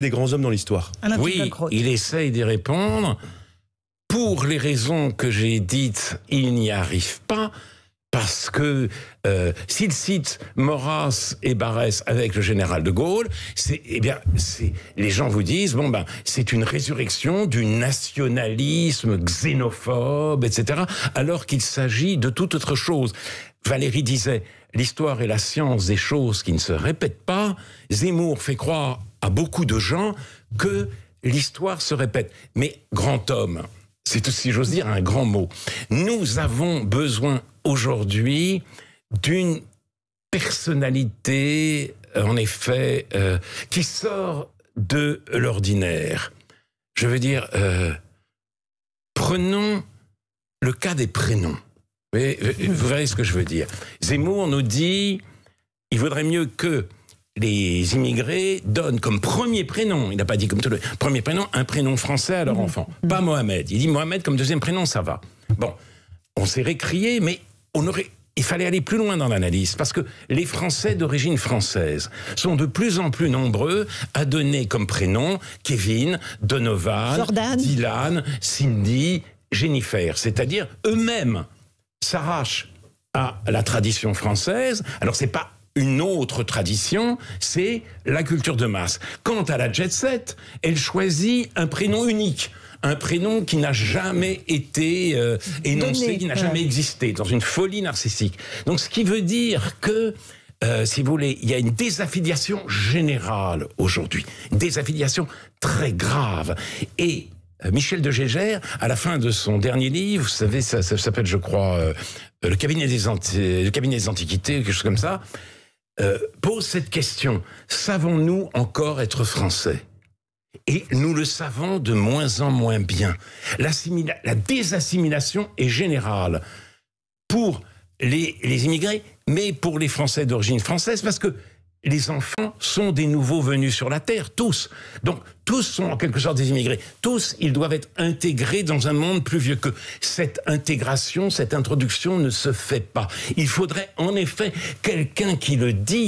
des grands hommes dans l'histoire. Oui, il essaye d'y répondre. Pour les raisons que j'ai dites, il n'y arrive pas. Parce que euh, s'il cite Maurras et Barès avec le général de Gaulle, c'est eh bien les gens vous disent bon ben c'est une résurrection du nationalisme xénophobe etc. Alors qu'il s'agit de toute autre chose. Valérie disait l'histoire et la science des choses qui ne se répètent pas, Zemmour fait croire à beaucoup de gens que l'histoire se répète. Mais grand homme, c'est aussi, j'ose dire un grand mot. Nous avons besoin aujourd'hui d'une personnalité, euh, en effet, euh, qui sort de l'ordinaire. Je veux dire, euh, prenons le cas des prénoms. Euh, euh, vous verrez ce que je veux dire Zemmour nous dit il vaudrait mieux que les immigrés donnent comme premier prénom, il n'a pas dit comme tout le premier prénom, un prénom français à leur mm. enfant. Pas mm. Mohamed. Il dit Mohamed comme deuxième prénom, ça va. Bon, on s'est récrié, mais on aurait, il fallait aller plus loin dans l'analyse, parce que les Français d'origine française sont de plus en plus nombreux à donner comme prénom Kevin, Donovan, Dylan, Cindy, Jennifer, c'est-à-dire eux-mêmes s'arrache à la tradition française. Alors c'est pas une autre tradition, c'est la culture de masse. Quant à la jet set, elle choisit un prénom unique. Un prénom qui n'a jamais été euh, énoncé, qui n'a jamais existé, dans une folie narcissique. Donc, ce qui veut dire que euh, si vous voulez, il y a une désaffiliation générale aujourd'hui, une désaffiliation très grave. Et euh, Michel de Gégère, à la fin de son dernier livre, vous savez, ça, s'appelle, je crois, euh, le, cabinet des antiquités, quelque chose comme ça, euh, pose cette question savons-nous encore être français et nous le savons de moins en moins bien. La désassimilation est générale pour les immigrés, mais pour les Français d'origine française, parce que les enfants sont des nouveaux venus sur la Terre, tous. Donc tous sont en quelque sorte des immigrés. Tous, ils doivent être intégrés dans un monde plus vieux que Cette intégration, cette introduction ne se fait pas. Il faudrait en effet quelqu'un qui le dise.